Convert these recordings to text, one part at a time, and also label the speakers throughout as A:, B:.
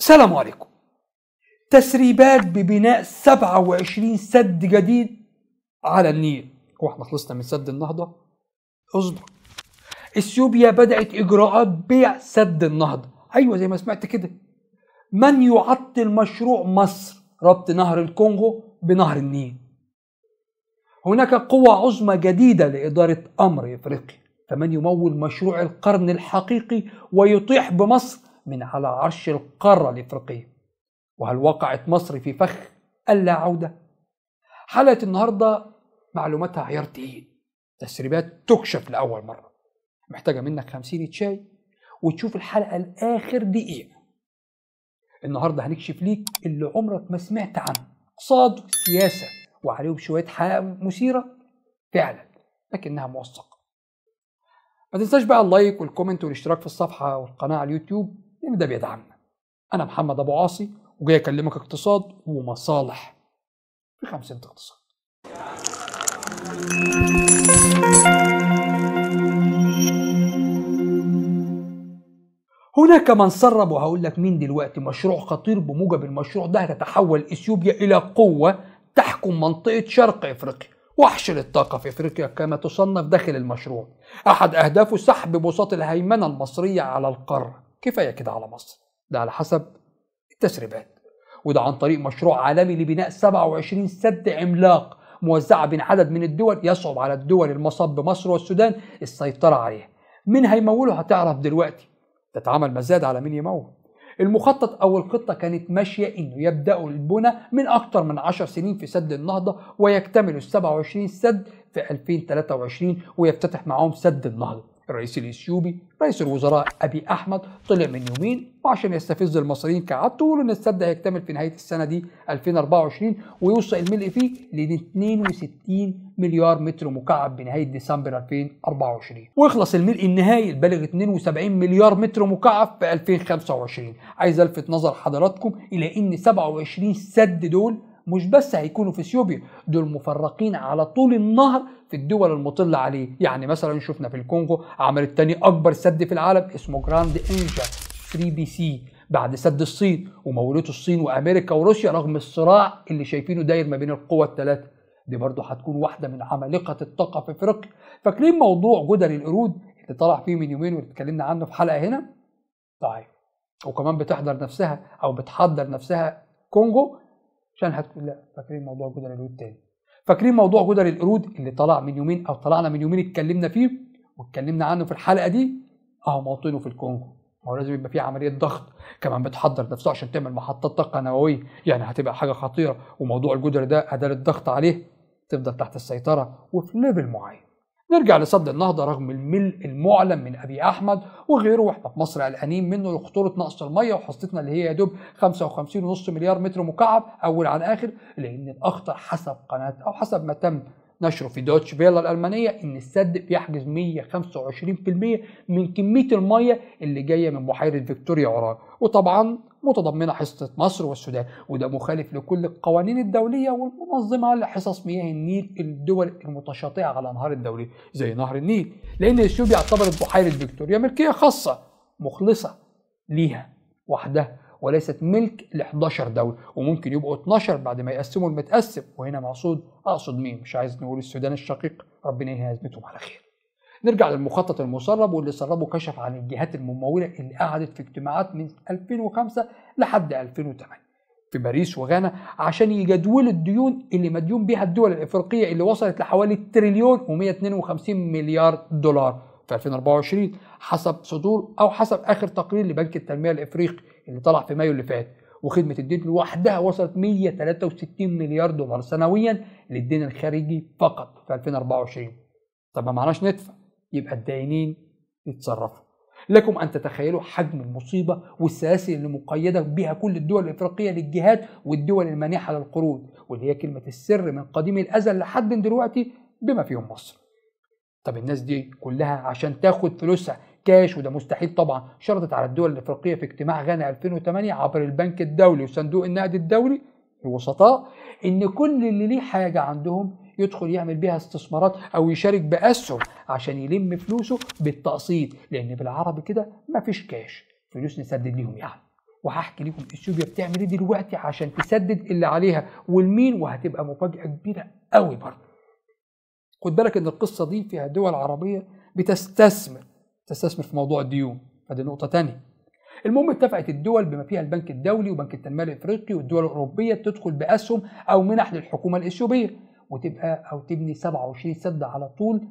A: السلام عليكم تسريبات ببناء 27 سد جديد على النيل هو احنا خلصنا من سد النهضه اصبر اثيوبيا بدات اجراءات بيع سد النهضه ايوه زي ما سمعت كده من يعطل مشروع مصر ربط نهر الكونغو بنهر النيل هناك قوى عظمى جديده لاداره امر افريقيا فمن يمول مشروع القرن الحقيقي ويطيح بمصر من على عرش القارة الإفريقية وهل وقعت مصر في فخ اللا عودة؟ حلقة النهاردة معلوماتها عيار تقيل تسريبات تكشف لأول مرة محتاجة منك 50 شاي وتشوف الحلقة لآخر دقيقة النهاردة هنكشف ليك اللي عمرك ما سمعت عنه اقتصاد وسياسة وعليهم شوية حقائق مثيرة فعلا لكنها موثقة ما تنساش بقى اللايك والكومنت والاشتراك في الصفحة والقناة على اليوتيوب لان ده بيدعمنا انا محمد ابو عاصي وجاي اكلمك اقتصاد ومصالح في خمسين اقتصاد هناك من سرب وهقول لك مين دلوقتي مشروع خطير بموجب المشروع ده هتتحول اثيوبيا الى قوه تحكم منطقه شرق افريقيا وحش للطاقه في افريقيا كما تصنف داخل المشروع احد اهدافه سحب بساط الهيمنه المصريه على القاره كفايه كده على مصر ده على حسب التسريبات وده عن طريق مشروع عالمي لبناء 27 سد عملاق موزعه بين عدد من الدول يصعب على الدول المصب مصر والسودان السيطره عليها مين هيموله هتعرف دلوقتي اتعمل مزاد على مين يمول المخطط او الخطه كانت ماشيه انه يبداوا البنى من اكثر من 10 سنين في سد النهضه ويكتملوا ال 27 سد في 2023 ويفتتح معاهم سد النهضه الرئيس الاثيوبي رئيس الوزراء ابي احمد طلع من يومين وعشان يستفز المصريين كعادته ويقول ان السد هيكتمل في نهايه السنه دي 2024 ويوصل الملء فيه ل 62 مليار متر مكعب بنهايه ديسمبر 2024 ويخلص الملء النهائي البالغ 72 مليار متر مكعب في 2025 عايز الفت نظر حضراتكم الى ان 27 سد دول مش بس هيكونوا في اثيوبيا دول مفرقين على طول النهر في الدول المطلة عليه يعني مثلا شفنا في الكونغو عملت تاني أكبر سد في العالم اسمه جراند إنجا 3 بي سي بعد سد الصين ومولته الصين وامريكا وروسيا رغم الصراع اللي شايفينه داير ما بين القوى الثلاثه دي برضه هتكون واحده من عمالقه الطاقه في افريقيا فاكرين موضوع جدر القرود اللي طلع فيه من يومين واللي اتكلمنا عنه في حلقه هنا طيب وكمان بتحضر نفسها او بتحضر نفسها كونغو عشان هتقول لا فاكرين موضوع جدر القرود تاني فاكرين موضوع جدر القرود اللي طلع من يومين او طلعنا من يومين اتكلمنا فيه واتكلمنا عنه في الحلقه دي اهو موطنه في الكونجو ما هو لازم يبقى في عمليه ضغط كمان بتحضر نفسه عشان تعمل محطات طاقه نوويه يعني هتبقى حاجه خطيره وموضوع الجدر ده اداه الضغط عليه تفضل تحت السيطره وفي ليفل معين نرجع لصد النهضة رغم الملء المعلن من أبي أحمد وغيره وإحنا في مصر قلقانين منه لخطورة نقص المية وحصتنا اللي هي يا دوب 55.5 مليار متر مكعب أول عن آخر لأن الأخطر حسب قناة أو حسب ما تم نشره في دوتش فيلا الالمانيه ان السد بيحجز 125% من كميه الميه اللي جايه من بحيره فيكتوريا عران وطبعا متضمنه حصه مصر والسودان وده مخالف لكل القوانين الدوليه والمنظمه لحصص مياه النيل الدول المتشاطئه على انهار الدوليه زي نهر النيل لان الشيوب يعتبر بحيره فيكتوريا ملكيه خاصه مخلصه ليها وحدها وليست ملك ل 11 دوله وممكن يبقوا 12 بعد ما يقسموا المتقسم وهنا مقصود اقصد مين مش عايز نقول السودان الشقيق ربنا ينهي ازمتهم على خير نرجع للمخطط المسرب واللي سربه كشف عن الجهات الممولة اللي قعدت في اجتماعات من 2005 لحد 2008 في باريس وغانا عشان يجدولوا الديون اللي مديون بيها الدول الافريقيه اللي وصلت لحوالي تريليون و152 مليار دولار في 2024 حسب صدور او حسب اخر تقرير لبنك التنميه الافريقي اللي طلع في مايو اللي فات وخدمه الدين لوحدها وصلت 163 مليار دولار سنويا للدين الخارجي فقط في 2024 طب ما معناش ندفع يبقى الداينين يتصرفوا لكم ان تتخيلوا حجم المصيبه والسلاسل اللي مقيده بها كل الدول الافريقيه للجهات والدول المانحه للقروض واللي هي كلمه السر من قديم الازل لحد دلوقتي بما فيهم مصر طب الناس دي كلها عشان تاخد فلوسها كاش وده مستحيل طبعا شرطت على الدول الافريقيه في اجتماع غانا 2008 عبر البنك الدولي وصندوق النقد الدولي الوسطاء ان كل اللي ليه حاجه عندهم يدخل يعمل بيها استثمارات او يشارك باسهم عشان يلم فلوسه بالتقسيط لان بالعربي كده مفيش كاش فلوس نسدد ليهم يعني وهحكي لكم اثيوبيا بتعمل ايه دلوقتي عشان تسدد اللي عليها والمين وهتبقى مفاجاه كبيره قوي برضه خد بالك ان القصه دي فيها دول عربيه بتستثمر تستثمر في موضوع الديون فدي نقطه ثانيه المهم اتفقت الدول بما فيها البنك الدولي وبنك التنميه الافريقي والدول الاوروبيه تدخل باسهم او منح للحكومه الاثيوبيه وتبقى او تبني 27 سد على طول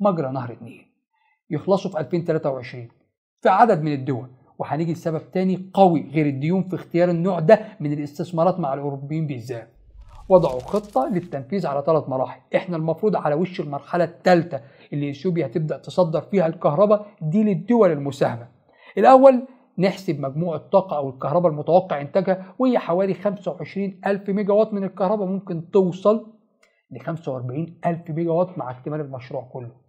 A: مجرى نهر النيل يخلصوا في 2023 في عدد من الدول وهنيجي لسبب تاني قوي غير الديون في اختيار النوع ده من الاستثمارات مع الاوروبيين بالذات وضعوا خطة للتنفيذ على ثلاث مراحل احنا المفروض على وش المرحلة الثالثة اللي اثيوبيا هتبدأ تصدر فيها الكهرباء دي للدول المساهمة الاول نحسب مجموع الطاقة أو الكهرباء المتوقع إنتاجها وهي حوالي 25 ألف ميجا وات من الكهرباء ممكن توصل ل 45 ألف ميجا وات مع اكتمال المشروع كله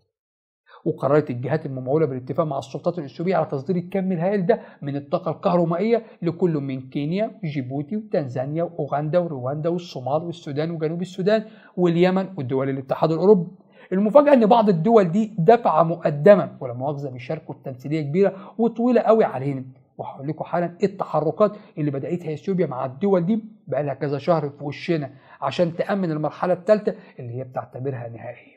A: وقررت الجهات الممولة بالاتفاق مع السلطات الإثيوبية على تصدير الكم الهائل ده من الطاقة الكهرومائية لكل من كينيا وجيبوتي وتنزانيا وأوغندا ورواندا والصومال والسودان وجنوب السودان واليمن والدول الاتحاد الأوروبي المفاجأة إن بعض الدول دي دفع مقدما ولا مؤاخذة بيشاركوا التمثيلية كبيرة وطويلة قوي علينا وهقول لكم حالا ايه التحركات اللي بداتها اثيوبيا مع الدول دي بقى لها كذا شهر في وشنا عشان تامن المرحله الثالثه اللي هي بتعتبرها نهائيه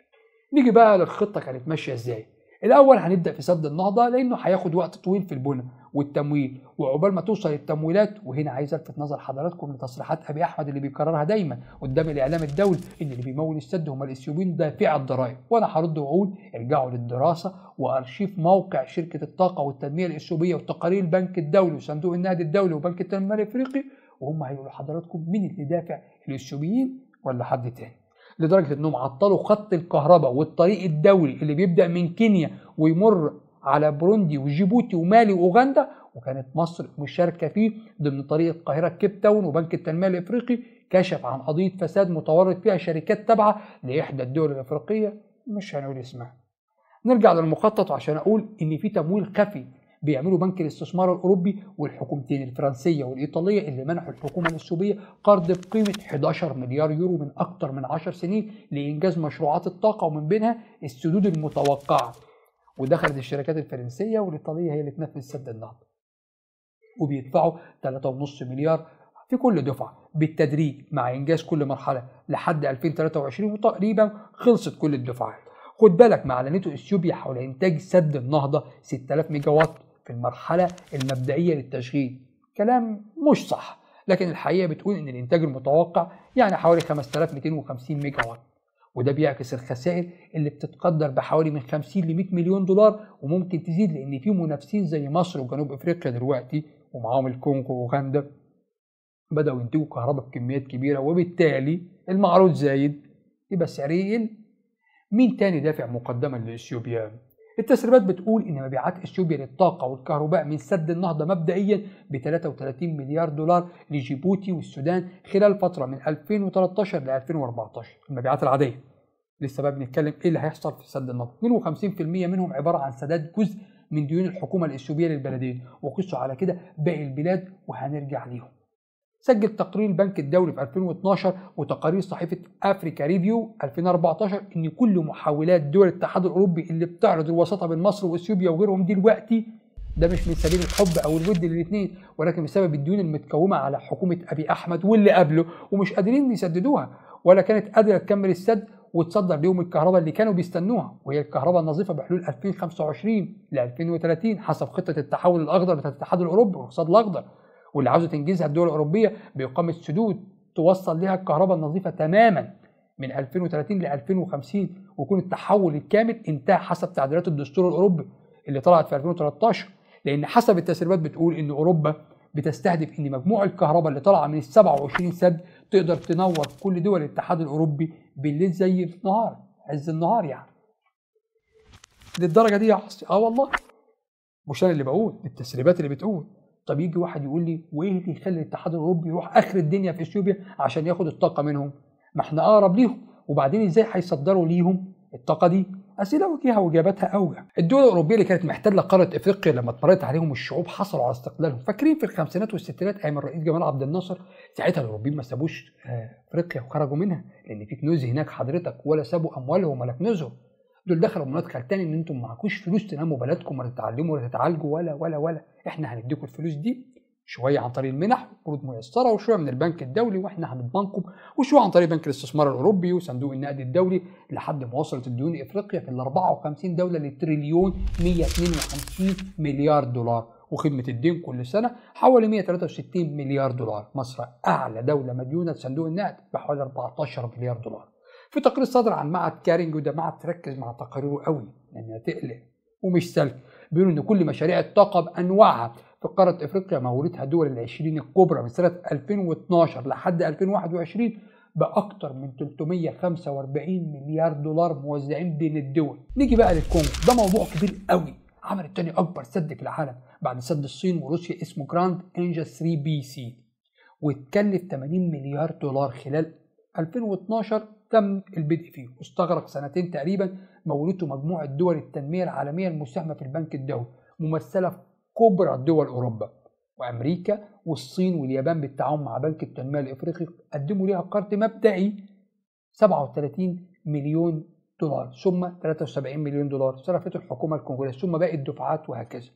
A: نيجي بقى للخطه كانت ماشيه ازاي الاول هنبدا في سد النهضه لانه هياخد وقت طويل في البناء والتمويل وعقبال ما توصل التمويلات وهنا عايز الفت نظر حضراتكم لتصريحات ابي احمد اللي بيكررها دايما قدام الاعلام الدولي ان اللي بيمول السد هم الاثيوبيين دافع الضرائب وانا هرد واقول ارجعوا للدراسه وارشيف موقع شركه الطاقه والتنميه الاثيوبيه وتقارير البنك الدولي وصندوق النقد الدولي وبنك التنميه الافريقي وهم هيقولوا لحضراتكم مين اللي دافع الاثيوبيين ولا حد تاني لدرجه انهم عطلوا خط الكهرباء والطريق الدولي اللي بيبدا من كينيا ويمر على بروندي وجيبوتي ومالي واوغندا وكانت مصر مشاركه فيه ضمن طريق القاهره كيب تاون وبنك التنميه الافريقي كشف عن قضيه فساد متورط فيها شركات تابعه لاحدى الدول الافريقيه مش هنقول اسمها. نرجع للمخطط عشان اقول ان في تمويل خفي بيعملوا بنك الاستثمار الاوروبي والحكومتين الفرنسيه والايطاليه اللي منحوا الحكومه الاثيوبيه قرض بقيمه 11 مليار يورو من اكثر من 10 سنين لانجاز مشروعات الطاقه ومن بينها السدود المتوقعه ودخلت الشركات الفرنسيه والايطاليه هي اللي تنفذ سد النهضه وبيدفعوا 3.5 مليار في كل دفعة بالتدريج مع إنجاز كل مرحلة لحد 2023 وتقريبا خلصت كل الدفعات خد بالك معلنته اثيوبيا حول انتاج سد النهضه 6000 ميجا وات في المرحلة المبدئية للتشغيل كلام مش صح لكن الحقيقة بتقول إن الإنتاج المتوقع يعني حوالي 5250 ميجا وات وده بيعكس الخسائر اللي بتتقدر بحوالي من 50 ل 100 مليون دولار وممكن تزيد لان في منافسين زي مصر وجنوب افريقيا دلوقتي ومعاهم الكونغو واوغندا بداوا ينتجوا كهرباء بكميات كبيره وبالتالي المعروض زايد يبقى السعر يقل مين تاني دافع مقدما لاثيوبيا التسريبات بتقول ان مبيعات اثيوبيا للطاقه والكهرباء من سد النهضه مبدئيا ب 33 مليار دولار لجيبوتي والسودان خلال فتره من 2013 ل 2014 المبيعات العاديه لسه بقى بنتكلم ايه اللي هيحصل في سد النهضه 52% منهم عباره عن سداد جزء من ديون الحكومه الاثيوبيه للبلدين وقصوا على كده باقي البلاد وهنرجع ليهم سجل تقرير البنك الدولي في 2012 وتقارير صحيفه افريكا ريفيو 2014 ان كل محاولات دول الاتحاد الاوروبي اللي بتعرض الوساطه بين مصر واثيوبيا وغيرهم دلوقتي ده مش من سبيل الحب او الود للاثنين ولكن بسبب الديون المتكومه على حكومه ابي احمد واللي قبله ومش قادرين يسددوها ولا كانت قادره تكمل السد وتصدر لهم الكهرباء اللي كانوا بيستنوها وهي الكهرباء النظيفه بحلول 2025 ل 2030 حسب خطه التحول الاخضر بتاعت الاتحاد الاوروبي والاقتصاد الاخضر واللي عاوزه تنجزها الدول الاوروبيه باقامه سدود توصل لها الكهرباء النظيفه تماما من 2030 ل 2050 ويكون التحول الكامل انتهى حسب تعديلات الدستور الاوروبي اللي طلعت في 2013 لان حسب التسريبات بتقول ان اوروبا بتستهدف ان مجموع الكهرباء اللي طالعه من ال 27 سد تقدر تنور كل دول الاتحاد الاوروبي بالليل زي النهار عز النهار يعني للدرجه دي يا حصي اه والله مش انا اللي بقول التسريبات اللي بتقول طب يجي واحد يقول لي وايه اللي يخلي الاتحاد الاوروبي يروح اخر الدنيا في اثيوبيا عشان ياخد الطاقه منهم ما احنا اقرب ليهم وبعدين ازاي هيصدروا ليهم الطاقه دي اسئله وجيهه واجاباتها اوجه الدول الاوروبيه اللي كانت محتله قاره افريقيا لما اتمرت عليهم الشعوب حصلوا على استقلالهم فاكرين في الخمسينات والستينات ايام الرئيس جمال عبد الناصر ساعتها الاوروبيين ما سابوش آه، افريقيا وخرجوا منها لان في كنوز هناك حضرتك ولا سابوا اموالهم ولا كنوزهم دول دخلوا مناطق تاني ان انتم معكوش فلوس تناموا بلدكم ولا تتعلموا ولا تتعالجوا ولا ولا ولا احنا هنديكم الفلوس دي شويه عن طريق المنح قروض ميسره وشويه من البنك الدولي واحنا هنضمنكم وشويه عن طريق بنك الاستثمار الاوروبي وصندوق النقد الدولي لحد ما وصلت الديون افريقيا في ال 54 دوله لتريليون 152 مليار دولار وخدمه الدين كل سنه حوالي 163 مليار دولار مصر اعلى دوله مديونه لصندوق النقد بحوالي 14 مليار دولار في تقرير صدر عن معهد كارينج وده معهد تركز مع تقاريره قوي لانها يعني تقلق ومش سلبي بيقولوا ان كل مشاريع الطاقه بانواعها في قاره افريقيا مولتها دول ال20 الكبرى من سنه 2012 لحد 2021 باكثر من 345 مليار دولار موزعين بين الدول نيجي بقى للكونغو ده موضوع كبير قوي عملت الثاني اكبر سد في العالم بعد سد الصين وروسيا اسمه جراند انجا 3 بي سي واتكلف 80 مليار دولار خلال 2012 تم البدء فيه واستغرق سنتين تقريبا مولته مجموعة دول التنمية العالمية المساهمة في البنك الدولي ممثلة في كبرى دول أوروبا وأمريكا والصين واليابان بالتعاون مع بنك التنمية الإفريقي قدموا ليها قرض مبدئي 37 مليون دولار ثم 73 مليون دولار صرفته الحكومة الكونغولية ثم باقي الدفعات وهكذا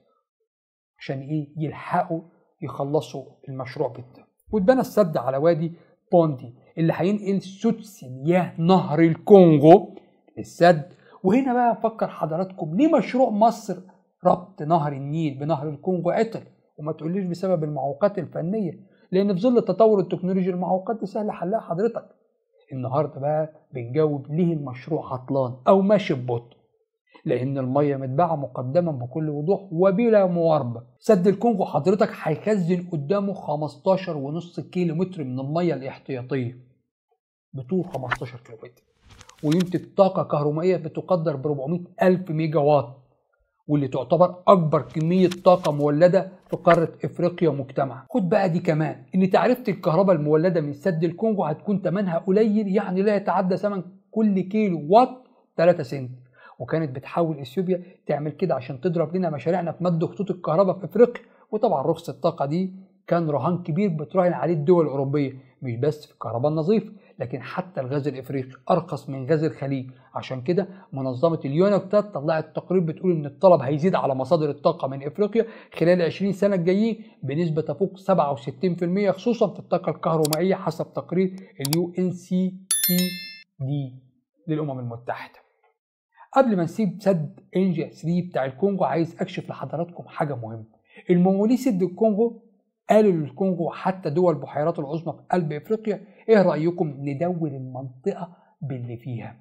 A: عشان إيه يلحقوا يخلصوا المشروع بالتم واتبنى السد على وادي بوندي اللي هينقل سدس مياه نهر الكونغو للسد وهنا بقى افكر حضراتكم ليه مشروع مصر ربط نهر النيل بنهر الكونغو عطل وما تقوليش بسبب المعوقات الفنيه لان في ظل التطور التكنولوجي المعوقات دي سهله حلها حضرتك النهارده بقى بنجاوب ليه المشروع عطلان او ماشي ببطء لأن المية متباعة مقدما بكل وضوح وبلا مواربة سد الكونغو حضرتك هيخزن قدامه 15 ونص كيلو متر من المية الاحتياطية بطول 15 كيلو متر وينتج طاقة كهربائية بتقدر ب 400 ألف ميجا واط واللي تعتبر أكبر كمية طاقة مولدة في قارة إفريقيا مجتمعة خد بقى دي كمان إن تعرفة الكهرباء المولدة من سد الكونغو هتكون تمنها قليل يعني لا يتعدى ثمن كل كيلو وات 3 سنت وكانت بتحاول اثيوبيا تعمل كده عشان تضرب لنا مشاريعنا في مد خطوط الكهرباء في افريقيا وطبعا رخص الطاقه دي كان رهان كبير بتراهن عليه الدول الاوروبيه مش بس في الكهرباء النظيفه لكن حتى الغاز الافريقي ارخص من غاز الخليج عشان كده منظمه اليونكتاد طلعت تقرير بتقول ان الطلب هيزيد على مصادر الطاقه من افريقيا خلال 20 سنه الجايين بنسبه تفوق 67% خصوصا في الطاقه الكهرومائيه حسب تقرير اليو ان سي تي دي للامم المتحده قبل ما نسيب سد انجا 3 بتاع الكونغو عايز اكشف لحضراتكم حاجه مهمه الممولي سد الكونغو قالوا للكونغو حتى دول بحيرات العظمى في قلب افريقيا ايه رايكم ندون المنطقه باللي فيها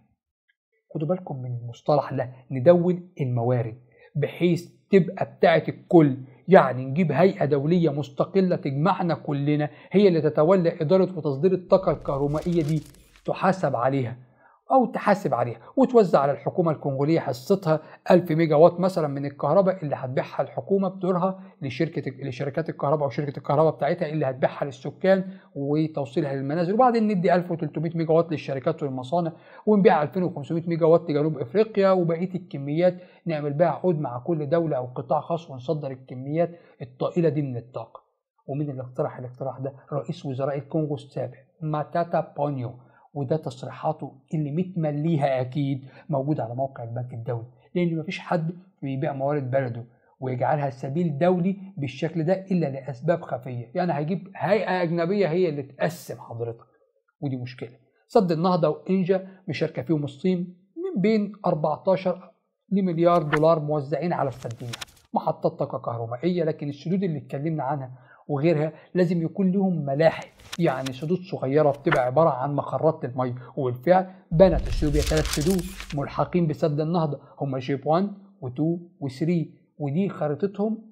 A: خدوا بالكم من المصطلح ده ندون الموارد بحيث تبقى بتاعه الكل يعني نجيب هيئه دوليه مستقله تجمعنا كلنا هي اللي تتولى اداره وتصدير الطاقه الكهرومائيه دي تحاسب عليها أو تحاسب عليها وتوزع على الحكومة الكونغولية حصتها 1000 ميجا وات مثلا من الكهرباء اللي هتبيعها الحكومة بدورها لشركة لشركات الكهرباء أو شركة الكهرباء بتاعتها اللي هتبيعها للسكان وتوصيلها للمنازل وبعدين ندي 1300 ميجا وات للشركات والمصانع ونبيع 2500 ميجا وات لجنوب أفريقيا وبقية الكميات نعمل بها عقود مع كل دولة أو قطاع خاص ونصدر الكميات الطائلة دي من الطاقة ومين اللي اقترح الاقتراح ده؟ رئيس وزراء الكونغو السابق ماتاتا بونيو وده تصريحاته اللي متمليها اكيد موجوده على موقع البنك الدولي لان مفيش حد بيبيع موارد بلده ويجعلها سبيل دولي بالشكل ده الا لاسباب خفيه يعني هيجيب هيئه اجنبيه هي اللي تقسم حضرتك ودي مشكله صد النهضه وانجا مشاركه فيهم الصين من بين 14 لمليار دولار موزعين على السدين محطات طاقه كهربائيه لكن السدود اللي اتكلمنا عنها وغيرها لازم يكون لهم ملاحق يعني سدود صغيرة بتبقى عبارة عن مخرات للمية وبالفعل بنت اثيوبيا ثلاث سدود ملحقين بسد النهضة هما شيب 1 و2 و3 ودي خريطتهم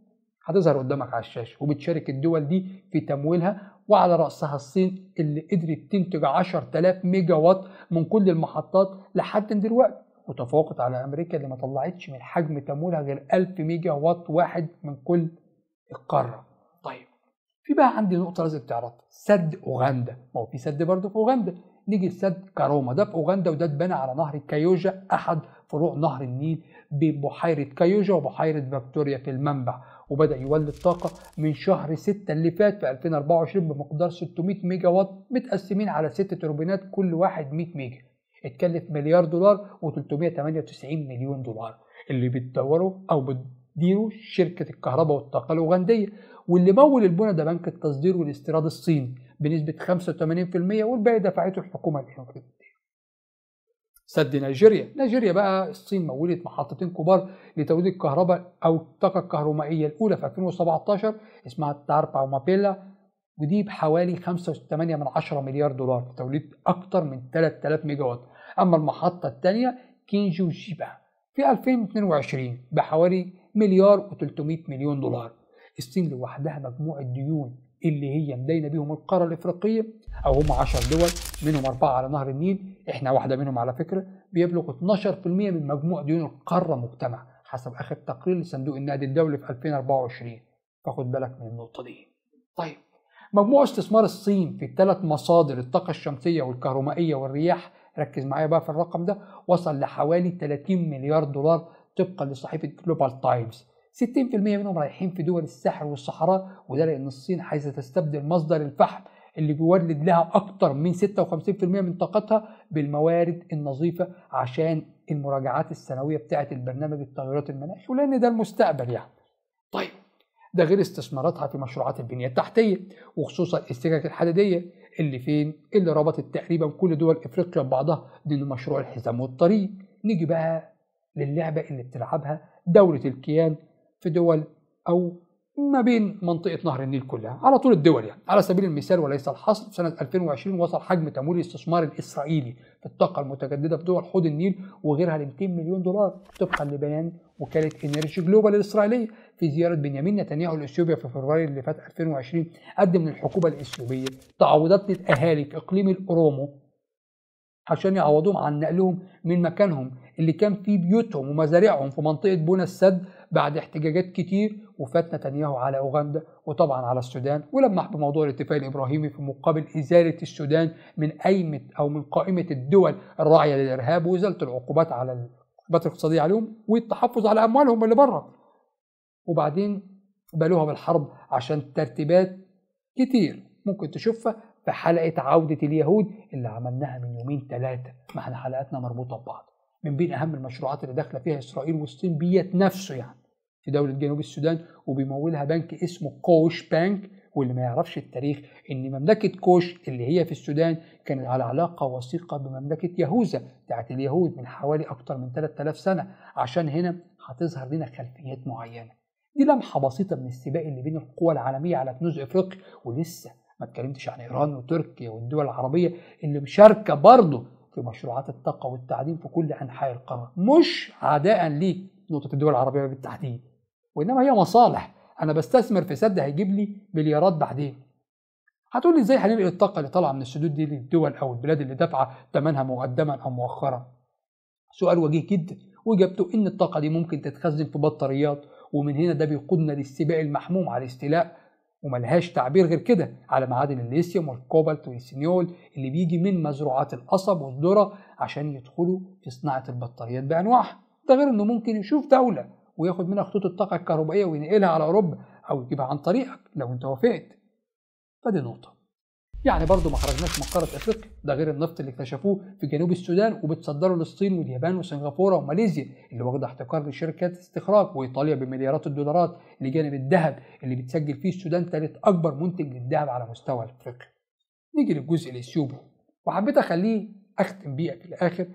A: هتظهر قدامك على الشاشة وبتشارك الدول دي في تمويلها وعلى رأسها الصين اللي قدرت تنتج 10000 ميجا وات من كل المحطات لحد دلوقتي وتفوقت على أمريكا اللي ما طلعتش من حجم تمويلها غير 1000 ميجا وات واحد من كل القارة في بقى عندي نقطه لازم تعرف سد اوغندا ما هو في سد برضه في اوغندا نيجي لسد كاروما ده في اوغندا وده اتبنى على نهر كايوجا احد فروع نهر النيل ببحيره كايوجا وبحيره فيكتوريا في المنبع وبدا يولد طاقه من شهر 6 اللي فات في 2024 بمقدار 600 ميجا وات متقسمين على ست توربينات كل واحد 100 ميجا اتكلف مليار دولار و398 مليون دولار اللي بتدوره او بتديره شركه الكهرباء والطاقه الاوغنديه واللي مول البنى ده بنك التصدير والاستيراد الصيني بنسبه 85% والباقي دفعته الحكومه الامريكيه. سد نيجيريا، نيجيريا بقى الصين مولت محطتين كبار لتوليد الكهرباء او الطاقه الكهرومائيه الاولى في 2017 اسمها تاربا ومابيلا ودي بحوالي 5.8 مليار دولار لتوليد اكثر من 3000 ميجا وات. اما المحطه الثانيه كينجو شيبا في 2022 بحوالي مليار و300 مليون دولار. الصين لوحدها مجموع الديون اللي هي مدينه بيهم القاره الافريقيه او هم 10 دول منهم اربعه على نهر النيل احنا واحده منهم على فكره بيبلغ 12% من مجموع ديون القاره مجتمع حسب اخر تقرير لصندوق النقد الدولي في 2024 فخد بالك من النقطه دي طيب مجموع استثمار الصين في الثلاث مصادر الطاقه الشمسيه والكهرومائيه والرياح ركز معايا بقى في الرقم ده وصل لحوالي 30 مليار دولار طبقا لصحيفه جلوبال تايمز 60% منهم رايحين في دول الساحل والصحراء وده لان الصين حيث تستبدل مصدر الفحم اللي بيولد لها اكتر من 56% من طاقتها بالموارد النظيفه عشان المراجعات السنويه بتاعه البرنامج التغيرات المناخي ولان ده المستقبل يعني. طيب ده غير استثماراتها في مشروعات البنيه التحتيه وخصوصا السكك الحديديه اللي فين؟ اللي ربطت تقريبا كل دول افريقيا ببعضها ضمن مشروع الحزام والطريق. نيجي بقى للعبه اللي بتلعبها دوله الكيان في دول أو ما بين منطقة نهر النيل كلها على طول الدول يعني على سبيل المثال وليس الحصر سنة 2020 وصل حجم تمويل الاستثمار الإسرائيلي في الطاقة المتجددة في دول حوض النيل وغيرها ل 200 مليون دولار طبقا لبيان وكالة انرجي جلوبال الإسرائيلية في زيارة بنيامين نتنياهو لإثيوبيا في فبراير اللي فات 2020 قدم للحكومة الإثيوبية تعويضات للأهالي في إقليم الأورومو عشان يعوضوهم عن نقلهم من مكانهم اللي كان فيه بيوتهم ومزارعهم في منطقة بونا السد بعد احتجاجات كتير وفات نتنياهو على أوغندا وطبعا على السودان ولمح بموضوع الاتفاق الإبراهيمي في مقابل إزالة السودان من قائمة أو من قائمة الدول الراعية للإرهاب وإزالة العقوبات على العقوبات الاقتصادية عليهم والتحفظ على أموالهم اللي بره وبعدين بالوها بالحرب عشان ترتيبات كتير ممكن تشوفها في حلقة عودة اليهود اللي عملناها من يومين ثلاثة ما احنا حلقاتنا مربوطة ببعض من بين اهم المشروعات اللي داخله فيها اسرائيل والصين بيت نفسه يعني في دوله جنوب السودان وبيمولها بنك اسمه كوش بنك واللي ما يعرفش التاريخ ان مملكه كوش اللي هي في السودان كانت على علاقه وثيقه بمملكه يهوذا بتاعت اليهود من حوالي اكتر من 3000 سنه عشان هنا هتظهر لنا خلفيات معينه دي لمحه بسيطه من السباق اللي بين القوى العالميه على كنوز افريقيا ولسه ما اتكلمتش عن ايران وتركيا والدول العربيه اللي مشاركه برضه في مشروعات الطاقة والتعدين في كل أنحاء القارة مش عداء نقطة الدول العربية بالتحديد وإنما هي مصالح أنا بستثمر في سد هيجيب لي مليارات بعدين هتقول لي ازاي هننقل الطاقة اللي طالعة من السدود دي للدول أو البلاد اللي دافعة ثمنها مقدما أو مؤخرا سؤال وجيه جدا وإجابته إن الطاقة دي ممكن تتخزن في بطاريات ومن هنا ده بيقودنا للسباق المحموم على الاستيلاء وملهاش تعبير غير كده على معادن الليثيوم والكوبالت والسينيول اللي بيجي من مزروعات القصب والذره عشان يدخلوا في صناعه البطاريات بانواعها ده غير انه ممكن يشوف دوله وياخد منها خطوط الطاقه الكهربائيه وينقلها على اوروبا او يجيبها عن طريقك لو انت وافقت فدي نقطه يعني برضه ما خرجناش من قاره افريقيا ده غير النفط اللي اكتشفوه في جنوب السودان وبتصدره للصين واليابان وسنغافوره وماليزيا اللي واخده احتكار لشركات استخراج وايطاليا بمليارات الدولارات لجانب الذهب اللي بتسجل فيه السودان ثالث اكبر منتج للذهب على مستوى افريقيا. نيجي للجزء الاثيوبي وحبيت اخليه اختم بيه في الاخر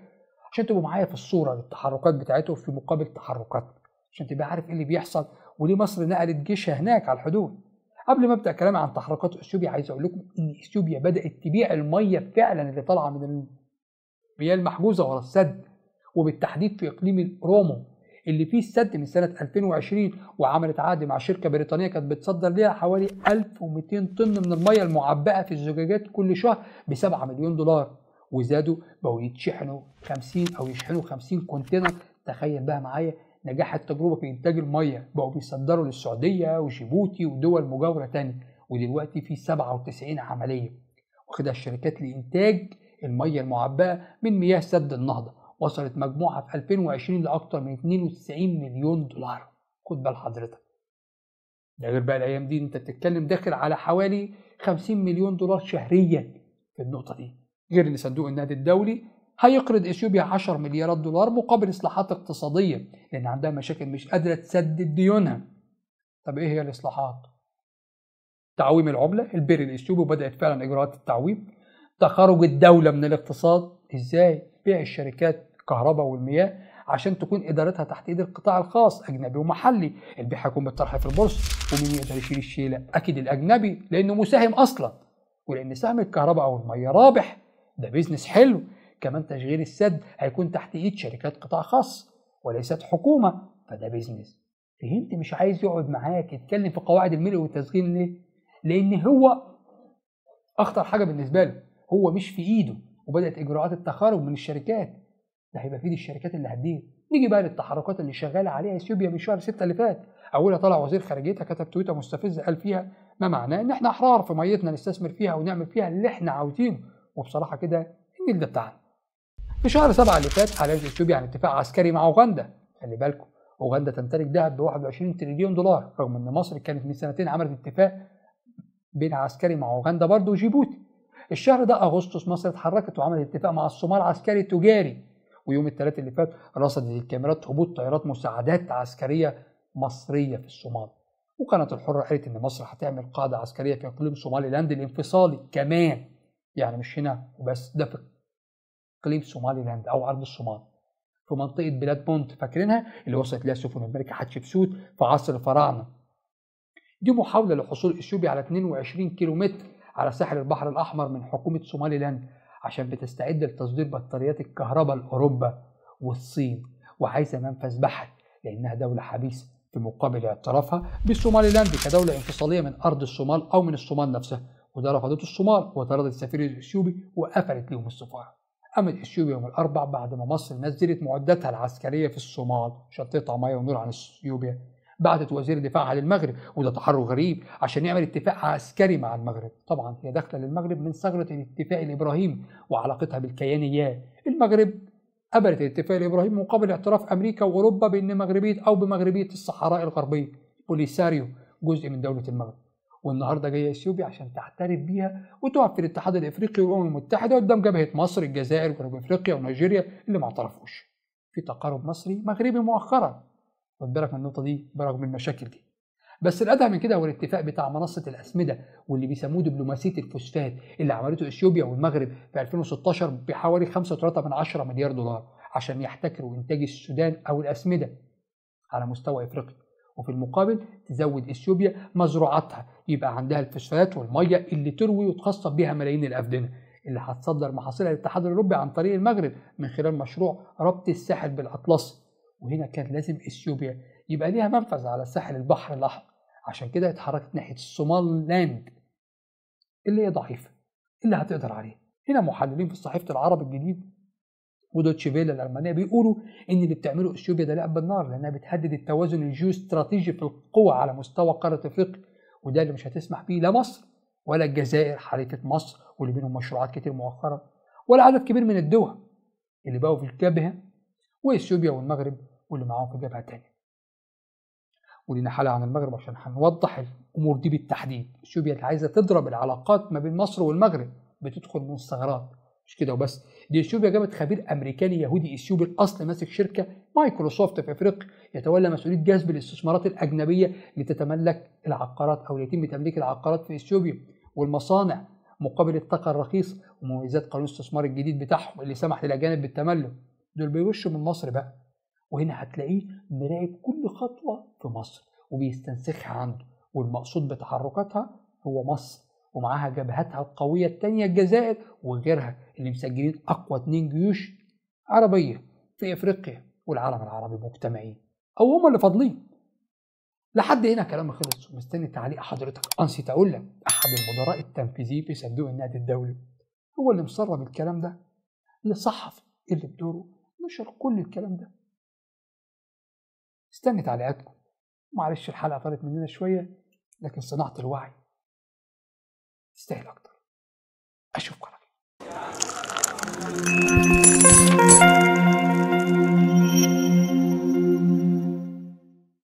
A: عشان تبقوا معايا في الصوره للتحركات بتاعتهم في مقابل تحركاتنا عشان تبقى عارف ايه اللي بيحصل وليه مصر نقلت جيشها هناك على الحدود. قبل ما ابدا كلامي عن تحركات اثيوبيا عايز اقول لكم ان اثيوبيا بدات تبيع الميه فعلا اللي طالعه من المياه المحجوزه ورا السد وبالتحديد في اقليم الرومو اللي فيه السد من سنه 2020 وعملت عقد مع شركه بريطانيه كانت بتصدر ليها حوالي 1200 طن من الميه المعبأه في الزجاجات كل شهر ب 7 مليون دولار وزادوا بقوا يتشحنوا 50 او يشحنوا 50 كونتينر تخيل بقى معايا نجاح التجربه في انتاج الميه بقوا بيصدروا للسعوديه وجيبوتي ودول مجاوره تانية ودلوقتي في 97 عمليه واخدها الشركات لانتاج الميه المعبأه من مياه سد النهضه وصلت مجموعها في 2020 لاكثر من 92 مليون دولار خد بال حضرتك ده غير بقى الايام دي انت بتتكلم داخل على حوالي 50 مليون دولار شهريا في النقطه دي غير ان صندوق النقد الدولي هيقرض اثيوبيا 10 مليارات دولار مقابل اصلاحات اقتصاديه لان عندها مشاكل مش قادره تسدد ديونها طب ايه هي الاصلاحات تعويم العمله البير الاثيوبي بدات فعلا اجراءات التعويم تخرج الدوله من الاقتصاد ازاي بيع الشركات الكهرباء والمياه عشان تكون ادارتها تحت ايد القطاع الخاص اجنبي ومحلي البيع هيكون بالطرح في البورصه ومين يقدر يشيل الشيله اكيد الاجنبي لانه مساهم اصلا ولان سهم الكهرباء او الميه رابح ده بيزنس حلو كمان تشغيل السد هيكون تحت ايد شركات قطاع خاص وليست حكومه فده بيزنس فهمت مش عايز يقعد معاك يتكلم في قواعد الملء والتسخين ليه؟ لان هو اخطر حاجه بالنسبه له هو مش في ايده وبدات اجراءات التخارج من الشركات ده هيبقى في الشركات اللي هتدير نيجي بقى للتحركات اللي شغاله عليها اثيوبيا من شهر 6 اللي فات اولها طلع وزير خارجيتها كتب تويته مستفزه قال فيها ما معناه ان احنا احرار في ميتنا نستثمر فيها ونعمل فيها اللي احنا عاوزينه وبصراحه كده النيل ده بتاعنا في شهر 7 اللي فات اعلنت اثيوبيا عن اتفاق عسكري مع اوغندا خلي بالكم اوغندا تمتلك ذهب ب 21 تريليون دولار رغم ان مصر كانت من سنتين عملت اتفاق بين عسكري مع اوغندا برضه وجيبوتي الشهر ده اغسطس مصر اتحركت وعملت اتفاق مع الصومال عسكري تجاري ويوم الثلاثاء اللي فات رصدت الكاميرات هبوط طائرات مساعدات عسكريه مصريه في الصومال وقناه الحره قالت ان مصر هتعمل قاعده عسكريه في اقليم صومالي لاند الانفصالي كمان يعني مش هنا وبس ده في اقليم صومالي لاند او ارض الصومال في منطقه بلاد بونت فاكرينها اللي وصلت لها سفن الملكه حتشبسوت في عصر الفراعنه دي محاوله لحصول اثيوبيا على 22 كيلومتر على ساحل البحر الاحمر من حكومه صومالي لاند عشان بتستعد لتصدير بطاريات الكهرباء لاوروبا والصين وعايزه منفذ بحث لانها دوله حبيسه في مقابل اعترافها بسومالي لاند كدولة انفصالية من أرض الصومال أو من الصومال نفسها وده رفضته الصومال وطردت السفير الإثيوبي وقفلت لهم السفارة قامت اثيوبيا يوم الاربع بعد ما مصر نزلت معداتها العسكريه في الصومال شطتها ميه ونور عن اثيوبيا بعتت وزير دفاعها للمغرب وده تحرك غريب عشان يعمل اتفاق عسكري مع المغرب طبعا هي داخله للمغرب من ثغره الاتفاق الابراهيمي وعلاقتها بالكيانيات المغرب قبلت الاتفاق الابراهيمي مقابل اعتراف امريكا واوروبا بان مغربيه او بمغربيه الصحراء الغربيه بوليساريو جزء من دوله المغرب والنهارده جايه اثيوبيا عشان تعترف بيها وتقف في الاتحاد الافريقي والامم المتحده قدام جبهه مصر الجزائر وجنوب افريقيا ونيجيريا اللي ما اعترفوش. في تقارب مصري مغربي مؤخرا خد بالك من النقطه دي برغم المشاكل دي. بس الادهى من كده هو الاتفاق بتاع منصه الاسمده واللي بيسموه دبلوماسيه الفوسفات اللي عملته اثيوبيا والمغرب في 2016 بحوالي 5.3 مليار دولار عشان يحتكروا انتاج السودان او الاسمده على مستوى افريقيا وفي المقابل تزود اثيوبيا مزروعاتها يبقى عندها الفسفات والميه اللي تروي وتخصب بها ملايين الافدنه اللي هتصدر محاصيلها للاتحاد الاوروبي عن طريق المغرب من خلال مشروع ربط الساحل بالاطلسي وهنا كان لازم اثيوبيا يبقى ليها منفذ على ساحل البحر الاحمر عشان كده اتحركت ناحيه الصومال لاند اللي هي ضعيفه اللي هتقدر عليه هنا محللين في صحيفه العرب الجديد ودوتش فيلا الالمانيه بيقولوا ان اللي بتعمله اثيوبيا ده لعب بالنار لانها بتهدد التوازن الجيوستراتيجي في القوى على مستوى قاره افريقيا وده اللي مش هتسمح بيه لا مصر ولا الجزائر حريقه مصر واللي بينهم مشروعات كتير مؤخرا ولا عدد كبير من الدول اللي بقوا في الجبهه واثيوبيا والمغرب واللي معاهم في جبهه تانية ولينا حلقه عن المغرب عشان هنوضح الامور دي بالتحديد اثيوبيا اللي عايزه تضرب العلاقات ما بين مصر والمغرب بتدخل من الثغرات مش كده وبس دي اثيوبيا جابت خبير امريكاني يهودي اثيوبي الاصل ماسك شركه مايكروسوفت في افريقيا يتولى مسؤوليه جذب الاستثمارات الاجنبيه لتتملك العقارات او يتم تمليك العقارات في اثيوبيا والمصانع مقابل الطاقه الرخيص ومميزات قانون الاستثمار الجديد بتاعهم اللي سمح للاجانب بالتملك دول بيوشوا من مصر بقى وهنا هتلاقيه مراقب كل خطوه في مصر وبيستنسخها عنده والمقصود بتحركاتها هو مصر ومعاها جبهتها القوية التانية الجزائر وغيرها اللي مسجلين أقوى اتنين جيوش عربية في إفريقيا والعالم العربي مجتمعين أو هما اللي فاضلين لحد هنا كلام خلص ومستني تعليق حضرتك أنسيت أقول لك أحد المدراء التنفيذيين في صندوق النقد الدولي هو اللي مسرب الكلام ده لصحفي اللي بدوره نشر كل الكلام ده استني تعليقاتكم معلش الحلقة طالت مننا شوية لكن صناعة الوعي تستاهل اكتر اشوفكم على خير